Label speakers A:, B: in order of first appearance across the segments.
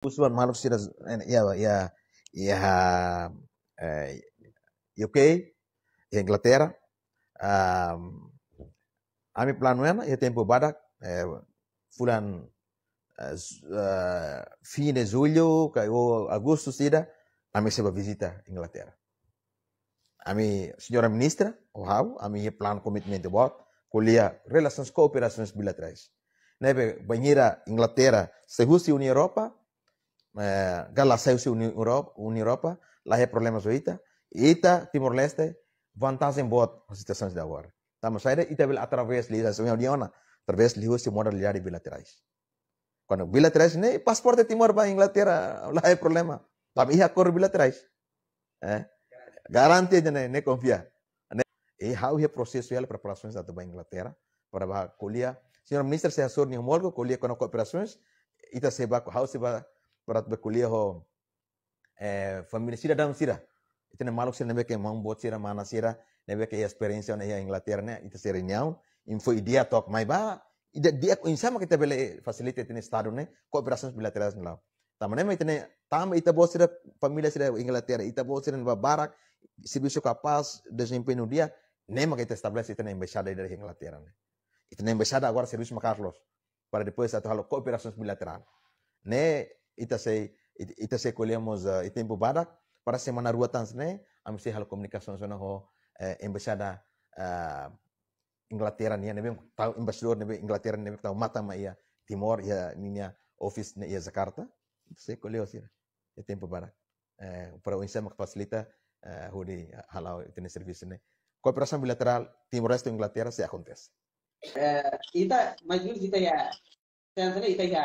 A: usman malam siras eh, ya ya ya eh, UK ya Inglaterra um, ami plano ena ya tempo badak eh, fulan eh, uh, fim de julho ou oh, agosto sida ami seba visita Inglaterra ami senhora ministra o oh, hau ami ye plan commitment bot kulia relações cooperações bilaterais nebe banheira Inglaterra se Rússia e União Europeia eh, Galaseusi União Europa, União Europa, lá é problemas oita, Ita, Timor-Leste, vantagem boa as situações de agora. Estamos a e também através da União, através da Rússia, modalidades bilaterais. Quando bilaterais, nem passaporte Timor para Inglaterra, lá é problema. Também é acordo bilaterais. É? Eh? Garante, né? Nem confiar. Né? E how é o processo e preparações da Inglaterra para colher. Senhor ministro, se assessor, nem molgo, colher com cooperações, e está se vai, how se vai पर berkuliah ho eh, família sira dalam itu nih maluk sih nih ke mau buat sira mana sira nebe ya experience ne iya ya Inglaterra ne itu sih renyau. info idea tok mai ba ida dia ko insama kita bele fasilitas ini stadu ne cooperation bilateral ne Tapi tamane itu nih tam itu buat sira família sira Inglaterra ita buat sira ba barak serviço kapas desempenho dia nema que te estabelece besar dari da Inglaterra né e besar embaixada agora serviço Carlos para depois atuar kooperasi bilateral, nih. Ita sei ita sei colhemos uh, eh, Item e Mubarak para semana rua Tanzânia, a missão hal comunicação zona ho eh, embaixada uh, Inglaterra nia nebe tahu embaixador nebe Inglaterra nebe tahu mata ma ia e Timor ia e ninia office na ia Jakarta. Ita sei colheu assim Item Mubarak. Eh, para o Insa facilita uh, eh, ho halau Item servis né. Kooperasi bilateral Timor-Leste e Inglaterra se acontece.
B: Uh, ita majur kita ya Tanzânia kita ya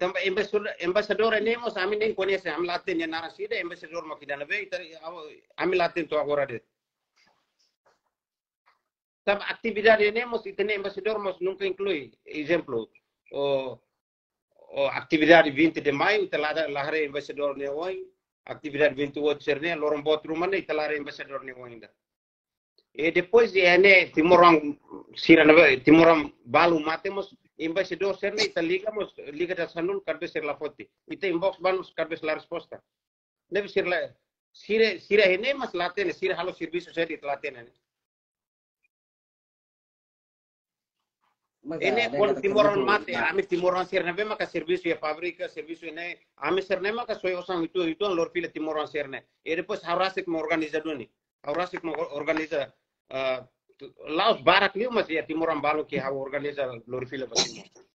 B: tempa ambassador ene mo sami den koni se am latin ya nara sida ambassador mo kidana be itar am latin to agora oh, oh, de tab actividad ene mo itene ambassador mo nunca inclui exemplo o o actividad 20 de maio italada lahare ambassador ne oi actividad 28 serne lorom botru mane italare ambassador ne oi da e depois e ene timoram siranave timoram balu matemos investidor ser ne ligamos liga da sanul carbe ser la foti ite inbox banos carbe la resposta deve ser la sire sire ene mas latene sire halo servisu ser it latene Ene kon timoron mati, ame timoron serneve maka servisu e fabrica, servisu ene, ame serne maka soy osan itu itu lor file timoron serne. E depois harasik mo nih, Harasik mo organiza Eh, laos barak liu masih ya timur balu ki hawa organisasi lor fila basimo